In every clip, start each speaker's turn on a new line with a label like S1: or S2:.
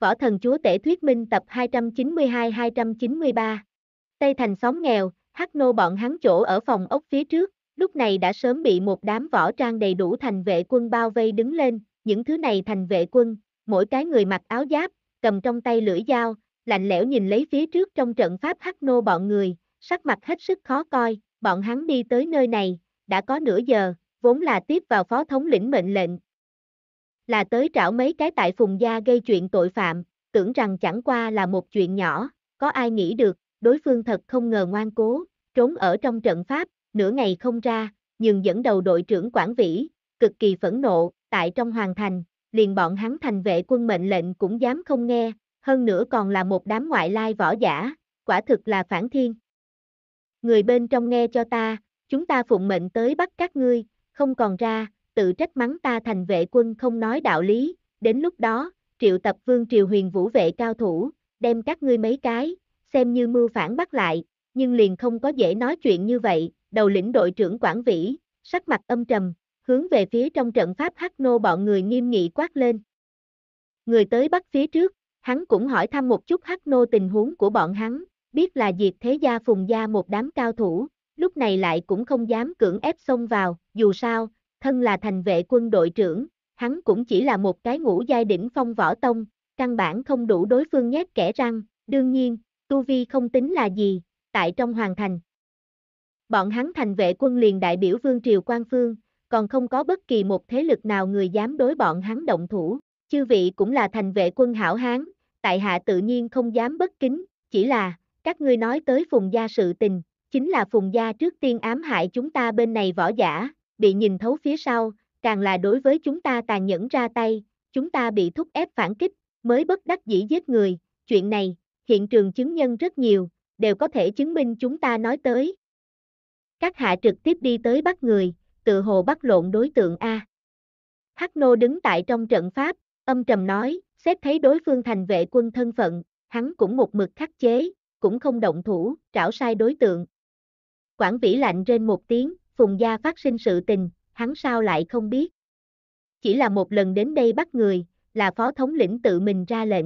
S1: Võ Thần Chúa Tể Thuyết Minh tập 292-293. Tây thành xóm nghèo, hắc nô bọn hắn chỗ ở phòng ốc phía trước, lúc này đã sớm bị một đám võ trang đầy đủ thành vệ quân bao vây đứng lên, những thứ này thành vệ quân, mỗi cái người mặc áo giáp, cầm trong tay lưỡi dao, lạnh lẽo nhìn lấy phía trước trong trận pháp hắc nô bọn người, sắc mặt hết sức khó coi, bọn hắn đi tới nơi này, đã có nửa giờ, vốn là tiếp vào phó thống lĩnh mệnh lệnh, là tới trảo mấy cái tại phùng gia gây chuyện tội phạm, tưởng rằng chẳng qua là một chuyện nhỏ, có ai nghĩ được, đối phương thật không ngờ ngoan cố, trốn ở trong trận pháp, nửa ngày không ra, nhưng dẫn đầu đội trưởng quản Vĩ, cực kỳ phẫn nộ, tại trong hoàng thành, liền bọn hắn thành vệ quân mệnh lệnh cũng dám không nghe, hơn nữa còn là một đám ngoại lai võ giả, quả thực là phản thiên. Người bên trong nghe cho ta, chúng ta phụng mệnh tới bắt các ngươi, không còn ra, tự trách mắng ta thành vệ quân không nói đạo lý, đến lúc đó, triệu tập vương triều huyền vũ vệ cao thủ, đem các ngươi mấy cái, xem như mưu phản bắt lại, nhưng liền không có dễ nói chuyện như vậy, đầu lĩnh đội trưởng quản Vĩ, sắc mặt âm trầm, hướng về phía trong trận pháp hắc nô bọn người nghiêm nghị quát lên. Người tới bắt phía trước, hắn cũng hỏi thăm một chút hắc nô tình huống của bọn hắn, biết là diệt thế gia phùng gia một đám cao thủ, lúc này lại cũng không dám cưỡng ép xông vào, dù sao, thân là thành vệ quân đội trưởng, hắn cũng chỉ là một cái ngũ giai đỉnh phong võ tông, căn bản không đủ đối phương nhét kẻ răng, đương nhiên, tu vi không tính là gì, tại trong hoàng thành. Bọn hắn thành vệ quân liền đại biểu vương triều quan phương, còn không có bất kỳ một thế lực nào người dám đối bọn hắn động thủ, chư vị cũng là thành vệ quân hảo hán, tại hạ tự nhiên không dám bất kính, chỉ là, các ngươi nói tới phùng gia sự tình, chính là phùng gia trước tiên ám hại chúng ta bên này võ giả, bị nhìn thấu phía sau, càng là đối với chúng ta tàn nhẫn ra tay, chúng ta bị thúc ép phản kích, mới bất đắc dĩ giết người, chuyện này, hiện trường chứng nhân rất nhiều, đều có thể chứng minh chúng ta nói tới. Các hạ trực tiếp đi tới bắt người, tự hồ bắt lộn đối tượng A. Hắc Nô đứng tại trong trận pháp, âm trầm nói, xét thấy đối phương thành vệ quân thân phận, hắn cũng một mực khắc chế, cũng không động thủ, trảo sai đối tượng. quản vĩ lạnh trên một tiếng, Phùng Gia phát sinh sự tình, hắn sao lại không biết. Chỉ là một lần đến đây bắt người, là phó thống lĩnh tự mình ra lệnh.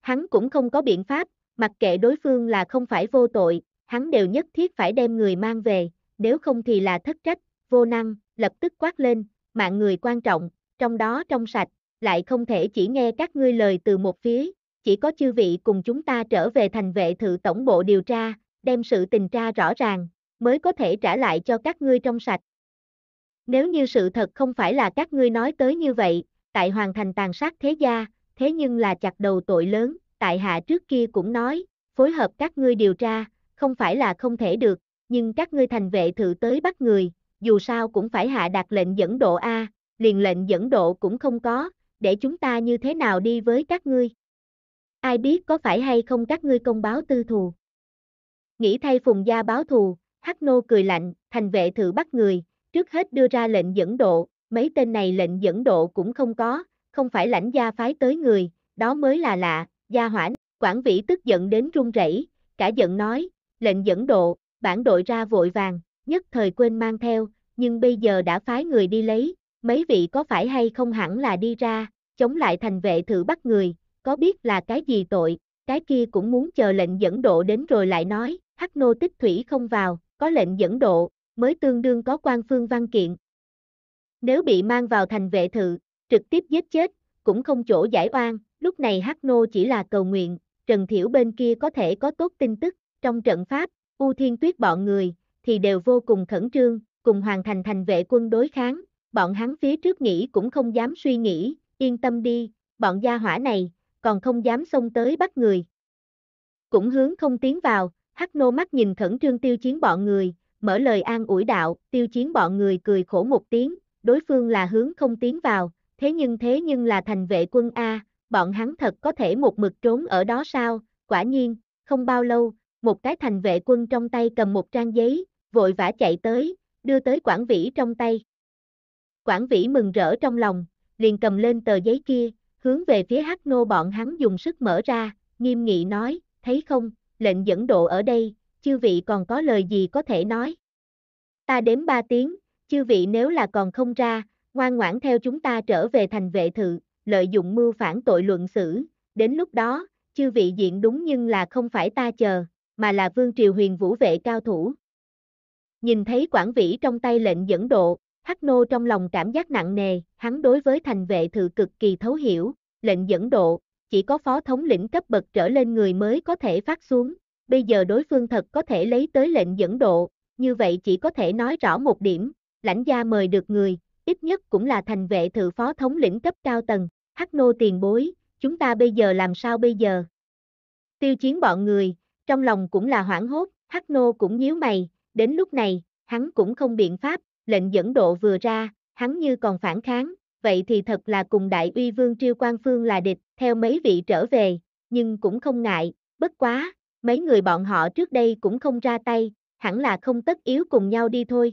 S1: Hắn cũng không có biện pháp, mặc kệ đối phương là không phải vô tội, hắn đều nhất thiết phải đem người mang về, nếu không thì là thất trách, vô năng, lập tức quát lên, mạng người quan trọng, trong đó trong sạch, lại không thể chỉ nghe các ngươi lời từ một phía, chỉ có chư vị cùng chúng ta trở về thành vệ thự tổng bộ điều tra, đem sự tình tra rõ ràng, mới có thể trả lại cho các ngươi trong sạch. Nếu như sự thật không phải là các ngươi nói tới như vậy, tại hoàn thành tàn sát thế gia, thế nhưng là chặt đầu tội lớn, tại hạ trước kia cũng nói, phối hợp các ngươi điều tra, không phải là không thể được, nhưng các ngươi thành vệ thử tới bắt người, dù sao cũng phải hạ đạt lệnh dẫn độ A, liền lệnh dẫn độ cũng không có, để chúng ta như thế nào đi với các ngươi. Ai biết có phải hay không các ngươi công báo tư thù. Nghĩ thay phùng gia báo thù, Hắc nô cười lạnh, thành vệ thử bắt người, trước hết đưa ra lệnh dẫn độ, mấy tên này lệnh dẫn độ cũng không có, không phải lãnh gia phái tới người, đó mới là lạ, gia hỏa. Quản vĩ tức giận đến run rẩy, cả giận nói, lệnh dẫn độ, bản đội ra vội vàng, nhất thời quên mang theo, nhưng bây giờ đã phái người đi lấy, mấy vị có phải hay không hẳn là đi ra, chống lại thành vệ thử bắt người, có biết là cái gì tội, cái kia cũng muốn chờ lệnh dẫn độ đến rồi lại nói, hắc nô tích thủy không vào, có lệnh dẫn độ, mới tương đương có quan phương văn kiện. Nếu bị mang vào thành vệ thự, trực tiếp giết chết, cũng không chỗ giải oan, lúc này Hắc Nô chỉ là cầu nguyện, Trần Thiểu bên kia có thể có tốt tin tức, trong trận pháp, U Thiên Tuyết bọn người, thì đều vô cùng khẩn trương, cùng hoàn thành thành vệ quân đối kháng, bọn hắn phía trước nghĩ cũng không dám suy nghĩ, yên tâm đi, bọn gia hỏa này, còn không dám xông tới bắt người. Cũng hướng không tiến vào, Hắc nô mắt nhìn khẩn trương tiêu chiến bọn người, mở lời an ủi đạo, tiêu chiến bọn người cười khổ một tiếng, đối phương là hướng không tiến vào, thế nhưng thế nhưng là thành vệ quân A, bọn hắn thật có thể một mực trốn ở đó sao, quả nhiên, không bao lâu, một cái thành vệ quân trong tay cầm một trang giấy, vội vã chạy tới, đưa tới quản vĩ trong tay. Quản vĩ mừng rỡ trong lòng, liền cầm lên tờ giấy kia, hướng về phía hắc nô bọn hắn dùng sức mở ra, nghiêm nghị nói, thấy không, lệnh dẫn độ ở đây, chư vị còn có lời gì có thể nói. Ta đếm ba tiếng, chư vị nếu là còn không ra, ngoan ngoãn theo chúng ta trở về thành vệ thự, lợi dụng mưu phản tội luận xử, đến lúc đó, chư vị diện đúng nhưng là không phải ta chờ, mà là vương triều huyền vũ vệ cao thủ. Nhìn thấy quản vĩ trong tay lệnh dẫn độ, Hắc Nô trong lòng cảm giác nặng nề, hắn đối với thành vệ thự cực kỳ thấu hiểu, lệnh dẫn độ, chỉ có phó thống lĩnh cấp bậc trở lên người mới có thể phát xuống, bây giờ đối phương thật có thể lấy tới lệnh dẫn độ, như vậy chỉ có thể nói rõ một điểm, lãnh gia mời được người, ít nhất cũng là thành vệ thự phó thống lĩnh cấp cao tầng, hắc nô tiền bối, chúng ta bây giờ làm sao bây giờ? Tiêu chiến bọn người, trong lòng cũng là hoảng hốt, hắc nô cũng nhíu mày, đến lúc này, hắn cũng không biện pháp, lệnh dẫn độ vừa ra, hắn như còn phản kháng, vậy thì thật là cùng đại uy vương triêu quan phương là địch, theo mấy vị trở về, nhưng cũng không ngại, bất quá, mấy người bọn họ trước đây cũng không ra tay, hẳn là không tất yếu cùng nhau đi thôi.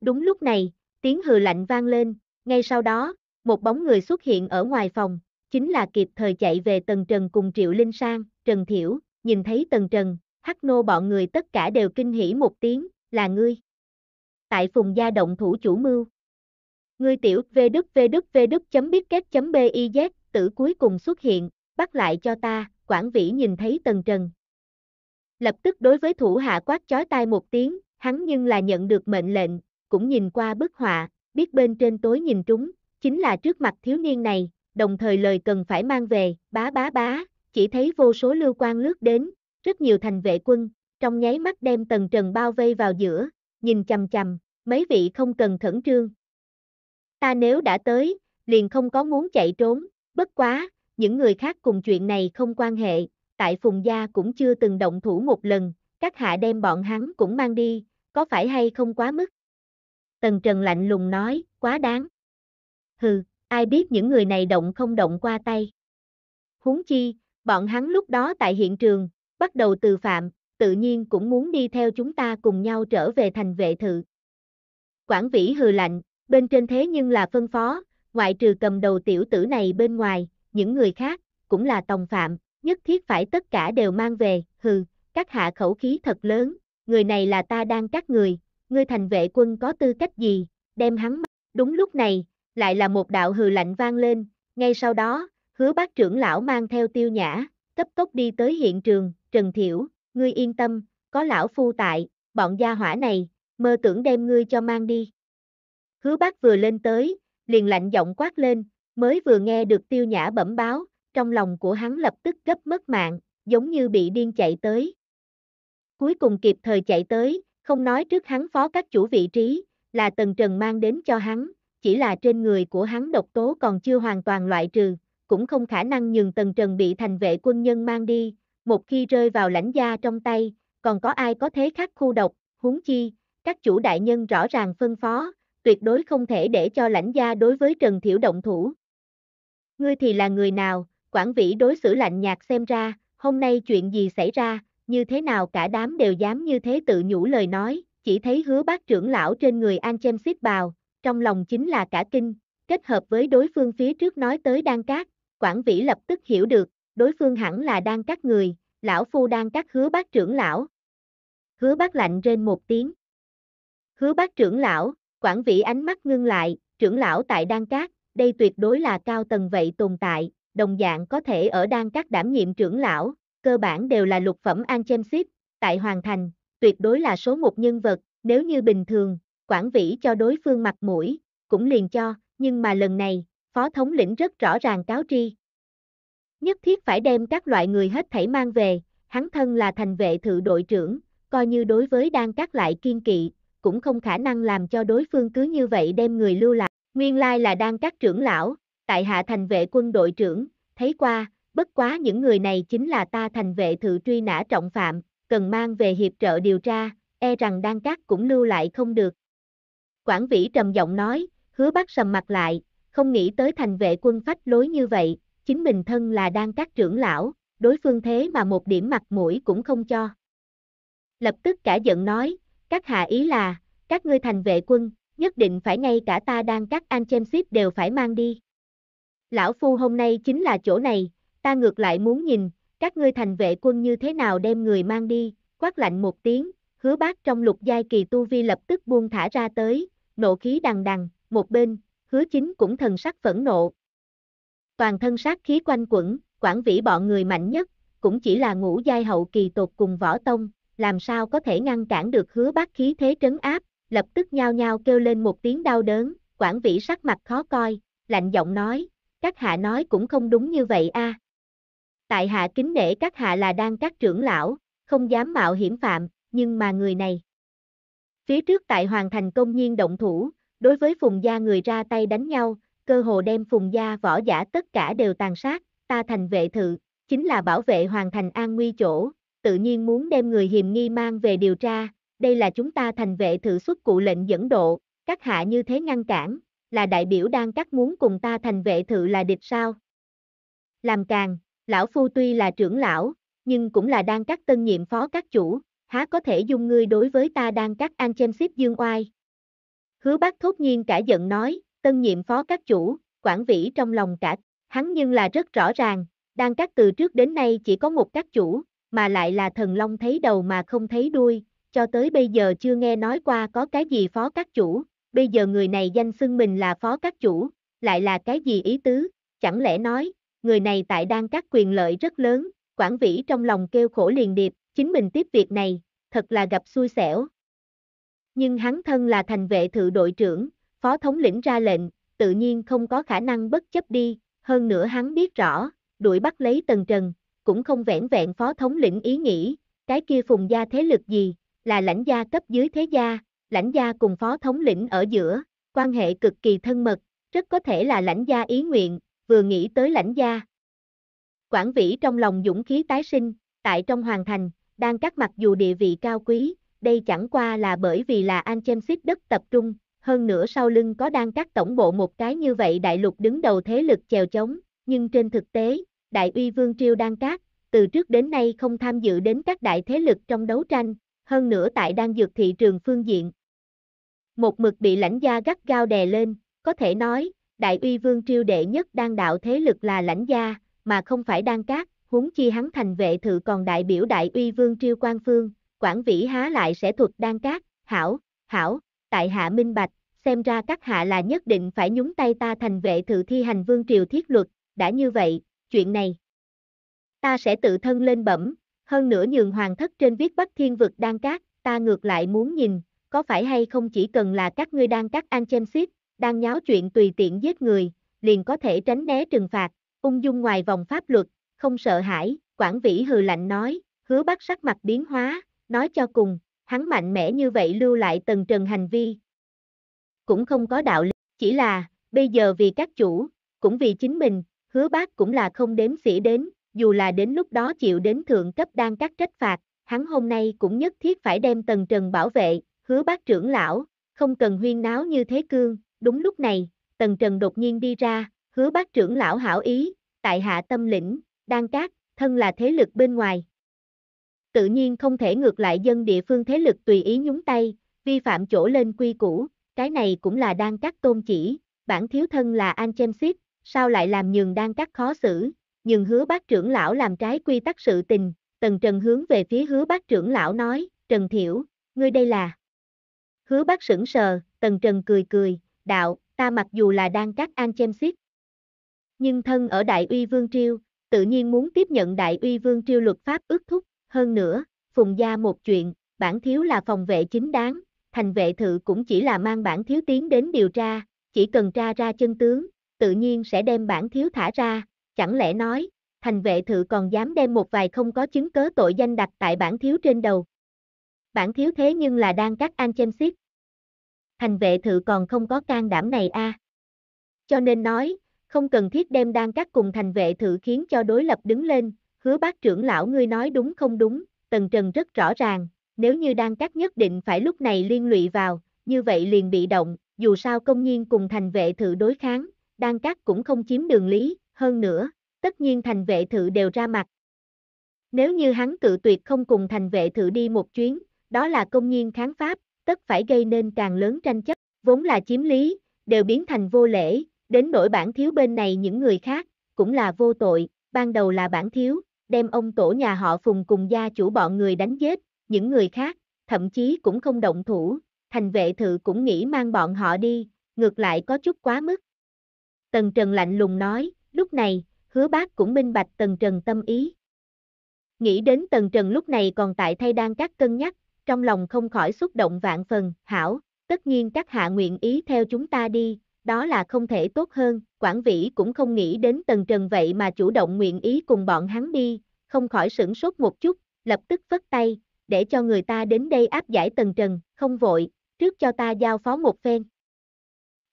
S1: Đúng lúc này, tiếng hừ lạnh vang lên, ngay sau đó, một bóng người xuất hiện ở ngoài phòng, chính là kịp thời chạy về Tần Trần cùng Triệu Linh Sang, Trần Thiểu, nhìn thấy Tần Trần, hắc nô bọn người tất cả đều kinh hỉ một tiếng, là ngươi. Tại phùng gia động thủ chủ mưu. Ngươi tiểu V đức V đức V đức chấm biết kết chấm B Y Z tử cuối cùng xuất hiện, bắt lại cho ta, quản vĩ nhìn thấy tần trần. Lập tức đối với thủ hạ quát chói tai một tiếng, hắn nhưng là nhận được mệnh lệnh, cũng nhìn qua bức họa, biết bên trên tối nhìn trúng, chính là trước mặt thiếu niên này, đồng thời lời cần phải mang về, bá bá bá, chỉ thấy vô số lưu quan lướt đến, rất nhiều thành vệ quân, trong nháy mắt đem tần trần bao vây vào giữa, nhìn chằm chằm, mấy vị không cần khẩn trương, ta nếu đã tới, liền không có muốn chạy trốn, bất quá, những người khác cùng chuyện này không quan hệ, tại Phùng Gia cũng chưa từng động thủ một lần, các hạ đem bọn hắn cũng mang đi, có phải hay không quá mức? Tần Trần lạnh lùng nói, quá đáng. Hừ, ai biết những người này động không động qua tay. Huống chi, bọn hắn lúc đó tại hiện trường, bắt đầu từ phạm, tự nhiên cũng muốn đi theo chúng ta cùng nhau trở về thành vệ thự. quản Vĩ hừ lạnh, bên trên thế nhưng là phân phó, ngoại trừ cầm đầu tiểu tử này bên ngoài, những người khác, cũng là tòng phạm, nhất thiết phải tất cả đều mang về, hừ, các hạ khẩu khí thật lớn, người này là ta đang cắt người, ngươi thành vệ quân có tư cách gì, đem hắn Đúng lúc này, lại là một đạo hừ lạnh vang lên, ngay sau đó, hứa bác trưởng lão mang theo tiêu nhã, cấp tốc đi tới hiện trường, Trần Thiểu, ngươi yên tâm, có lão phu tại, bọn gia hỏa này, mơ tưởng đem ngươi cho mang đi. Hứa bác vừa lên tới, liền lạnh giọng quát lên, mới vừa nghe được tiêu nhã bẩm báo, trong lòng của hắn lập tức gấp mất mạng, giống như bị điên chạy tới. Cuối cùng kịp thời chạy tới, không nói trước hắn phó các chủ vị trí, là tần trần mang đến cho hắn, chỉ là trên người của hắn độc tố còn chưa hoàn toàn loại trừ, cũng không khả năng nhường tần trần bị thành vệ quân nhân mang đi, một khi rơi vào lãnh gia trong tay, còn có ai có thế khắc khu độc, huống chi, các chủ đại nhân rõ ràng phân phó, tuyệt đối không thể để cho lãnh gia đối với Trần Thiểu động thủ. Ngươi thì là người nào, quản vĩ đối xử lạnh nhạt xem ra, hôm nay chuyện gì xảy ra, như thế nào cả đám đều dám như thế tự nhủ lời nói, chỉ thấy hứa bác trưởng lão trên người An Chem xít bào, trong lòng chính là cả kinh, kết hợp với đối phương phía trước nói tới Đan cát, quản vĩ lập tức hiểu được, đối phương hẳn là Đan Cát người, lão phu Đan Cát hứa bác trưởng lão. Hứa bác lạnh trên một tiếng. Hứa bác trưởng lão, Quản vị ánh mắt ngưng lại, trưởng lão tại Đan Cát, đây tuyệt đối là cao tầng vậy tồn tại, đồng dạng có thể ở Đan Cát đảm nhiệm trưởng lão, cơ bản đều là lục phẩm an Anchemsit, tại Hoàng Thành, tuyệt đối là số một nhân vật, nếu như bình thường, quản vĩ cho đối phương mặt mũi, cũng liền cho, nhưng mà lần này, phó thống lĩnh rất rõ ràng cáo tri. Nhất thiết phải đem các loại người hết thảy mang về, hắn thân là thành vệ thự đội trưởng, coi như đối với Đan Cát lại kiên kỵ, cũng không khả năng làm cho đối phương cứ như vậy đem người lưu lại. Nguyên lai là đang các trưởng lão, tại hạ thành vệ quân đội trưởng, thấy qua, bất quá những người này chính là ta thành vệ thự truy nã trọng phạm, cần mang về hiệp trợ điều tra, e rằng đang các cũng lưu lại không được. Quản vĩ trầm giọng nói, hứa bắt sầm mặt lại, không nghĩ tới thành vệ quân phách lối như vậy, chính mình thân là đang các trưởng lão, đối phương thế mà một điểm mặt mũi cũng không cho. Lập tức cả giận nói, các hạ ý là, các ngươi thành vệ quân, nhất định phải ngay cả ta đang các anh chém ship đều phải mang đi. Lão Phu hôm nay chính là chỗ này, ta ngược lại muốn nhìn, các ngươi thành vệ quân như thế nào đem người mang đi, quát lạnh một tiếng, hứa bác trong lục giai kỳ tu vi lập tức buông thả ra tới, nộ khí đằng đằng, một bên, hứa chính cũng thần sắc phẫn nộ. Toàn thân sát khí quanh quẩn, quản vĩ bọn người mạnh nhất, cũng chỉ là ngũ giai hậu kỳ tột cùng võ tông, làm sao có thể ngăn cản được hứa bác khí thế trấn áp, lập tức nhao nhao kêu lên một tiếng đau đớn, quản vĩ sắc mặt khó coi, lạnh giọng nói, các hạ nói cũng không đúng như vậy a. Tại hạ kính nể các hạ là đang các trưởng lão, không dám mạo hiểm phạm, nhưng mà người này. Phía trước tại hoàn thành công nhiên động thủ, đối với phùng gia người ra tay đánh nhau, cơ hồ đem phùng gia võ giả tất cả đều tàn sát, ta thành vệ thự, chính là bảo vệ hoàn thành an nguy chỗ, tự nhiên muốn đem người hiềm nghi mang về điều tra, đây là chúng ta thành vệ thử xuất cụ lệnh dẫn độ, các hạ như thế ngăn cản, là đại biểu đang cắt muốn cùng ta thành vệ thự là địch sao? Làm càng, lão phu tuy là trưởng lão, nhưng cũng là đang cắt tân nhiệm phó các chủ, há có thể dung ngươi đối với ta đang cắt an chém xếp dương oai. Hứa bác thốt nhiên cả giận nói, tân nhiệm phó các chủ, quản vĩ trong lòng cả, hắn nhưng là rất rõ ràng, đang cắt từ trước đến nay chỉ có một các chủ, mà lại là thần long thấy đầu mà không thấy đuôi, cho tới bây giờ chưa nghe nói qua có cái gì phó các chủ, bây giờ người này danh xưng mình là phó các chủ, lại là cái gì ý tứ, chẳng lẽ nói, người này tại đang các quyền lợi rất lớn, quản vĩ trong lòng kêu khổ liền điệp, chính mình tiếp việc này, thật là gặp xui xẻo. Nhưng hắn thân là thành vệ thự đội trưởng, phó thống lĩnh ra lệnh, tự nhiên không có khả năng bất chấp đi, hơn nữa hắn biết rõ, đuổi bắt lấy Tần Trần, cũng không vẻn vẹn phó thống lĩnh ý nghĩ, cái kia phùng gia thế lực gì, là lãnh gia cấp dưới thế gia, lãnh gia cùng phó thống lĩnh ở giữa, quan hệ cực kỳ thân mật, rất có thể là lãnh gia ý nguyện, vừa nghĩ tới lãnh gia. Quản vĩ trong lòng dũng khí tái sinh, tại trong hoàng thành, đang cắt mặc dù địa vị cao quý, đây chẳng qua là bởi vì là Anchemsit đất tập trung, hơn nữa sau lưng có đang cắt tổng bộ một cái như vậy đại lục đứng đầu thế lực chèo chống, nhưng trên thực tế, đại uy vương Triêu Đan Cát, từ trước đến nay không tham dự đến các đại thế lực trong đấu tranh, hơn nữa tại đan dược thị trường phương diện. Một mực bị lãnh gia gắt gao đè lên, có thể nói, đại uy vương Triêu đệ nhất đan đạo thế lực là lãnh gia, mà không phải đan cát, huống chi hắn thành vệ thự còn đại biểu đại uy vương Triêu Quang Phương, quản vĩ há lại sẽ thuật đan cát, hảo, hảo, tại hạ minh bạch, xem ra các hạ là nhất định phải nhúng tay ta thành vệ thự thi hành vương triều thiết luật, đã như vậy, chuyện này. Ta sẽ tự thân lên bẩm, hơn nữa nhường hoàng thất trên viết Bắc Thiên vực đang cát, ta ngược lại muốn nhìn, có phải hay không chỉ cần là các ngươi đang cắt an chem xít, đang nháo chuyện tùy tiện giết người, liền có thể tránh né trừng phạt, ung dung ngoài vòng pháp luật, không sợ hãi, quản vĩ hừ lạnh nói, hứa bắt sắc mặt biến hóa, nói cho cùng, hắn mạnh mẽ như vậy lưu lại tần trần hành vi. Cũng không có đạo lý, chỉ là, bây giờ vì các chủ, cũng vì chính mình, hứa bác cũng là không đếm xỉa đến, dù là đến lúc đó chịu đến thượng cấp đang cắt trách phạt, hắn hôm nay cũng nhất thiết phải đem tần trần bảo vệ, hứa bác trưởng lão, không cần huyên náo như thế cương, đúng lúc này, tần trần đột nhiên đi ra, hứa bác trưởng lão hảo ý, tại hạ tâm lĩnh, đang cát, thân là thế lực bên ngoài. Tự nhiên không thể ngược lại dân địa phương thế lực tùy ý nhúng tay, vi phạm chỗ lên quy củ, cái này cũng là đang cắt tôn chỉ, bản thiếu thân là An Chemsit, sao lại làm nhường đang cắt khó xử, nhường hứa bác trưởng lão làm trái quy tắc sự tình, tần trần hướng về phía hứa bác trưởng lão nói, trần thiểu, ngươi đây là. Hứa bác sững sờ, tần trần cười cười, đạo, ta mặc dù là đang cắt an chem xiết, nhưng thân ở đại uy vương triêu, tự nhiên muốn tiếp nhận đại uy vương triêu luật pháp ước thúc, hơn nữa, phùng gia một chuyện, bản thiếu là phòng vệ chính đáng, thành vệ thự cũng chỉ là mang bản thiếu tiến đến điều tra, chỉ cần tra ra chân tướng, tự nhiên sẽ đem bản thiếu thả ra, chẳng lẽ nói, thành vệ thự còn dám đem một vài không có chứng cớ tội danh đặt tại bản thiếu trên đầu. Bản thiếu thế nhưng là đang cắt an chêm xiết. Thành vệ thự còn không có can đảm này a. Cho nên nói, không cần thiết đem đang cắt cùng thành vệ thự khiến cho đối lập đứng lên, hứa bác trưởng lão ngươi nói đúng không đúng, tần trần rất rõ ràng, nếu như đang cắt nhất định phải lúc này liên lụy vào, như vậy liền bị động, dù sao công nhiên cùng thành vệ thự đối kháng, Đan Cát cũng không chiếm đường lý, hơn nữa, tất nhiên thành vệ thự đều ra mặt. Nếu như hắn cự tuyệt không cùng thành vệ thự đi một chuyến, đó là công nhiên kháng pháp, tất phải gây nên càng lớn tranh chấp, vốn là chiếm lý, đều biến thành vô lễ, đến nỗi bản thiếu bên này những người khác, cũng là vô tội, ban đầu là bản thiếu, đem ông tổ nhà họ phùng cùng gia chủ bọn người đánh giết, những người khác, thậm chí cũng không động thủ, thành vệ thự cũng nghĩ mang bọn họ đi, ngược lại có chút quá mức, Tần Trần lạnh lùng nói, lúc này, hứa bác cũng minh bạch Tần Trần tâm ý. Nghĩ đến Tần Trần lúc này còn tại thay đang các cân nhắc, trong lòng không khỏi xúc động vạn phần, hảo, tất nhiên các hạ nguyện ý theo chúng ta đi, đó là không thể tốt hơn, quản vĩ cũng không nghĩ đến Tần Trần vậy mà chủ động nguyện ý cùng bọn hắn đi, không khỏi sửng sốt một chút, lập tức vất tay, để cho người ta đến đây áp giải Tần Trần, không vội, trước cho ta giao phó một phen.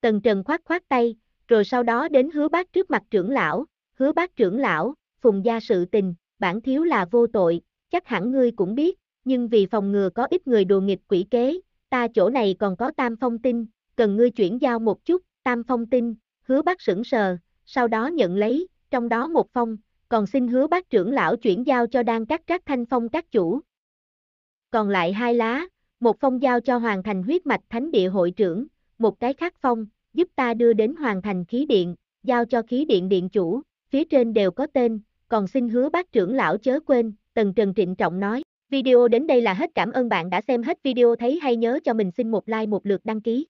S1: Tần Trần khoát khoát tay, rồi sau đó đến hứa bác trước mặt trưởng lão, hứa bác trưởng lão, phùng gia sự tình, bản thiếu là vô tội, chắc hẳn ngươi cũng biết, nhưng vì phòng ngừa có ít người đùa nghịch quỷ kế, ta chỗ này còn có tam phong tinh, cần ngươi chuyển giao một chút, tam phong tinh, hứa bác sững sờ, sau đó nhận lấy, trong đó một phong, còn xin hứa bác trưởng lão chuyển giao cho đang các các thanh phong các chủ. Còn lại hai lá, một phong giao cho hoàn thành huyết mạch thánh địa hội trưởng, một cái khác phong, giúp ta đưa đến hoàn thành khí điện, giao cho khí điện điện chủ, phía trên đều có tên, còn xin hứa bác trưởng lão chớ quên, Tần Trần trịnh trọng nói. Video đến đây là hết cảm ơn bạn đã xem hết video thấy hay nhớ cho mình xin một like một lượt đăng ký.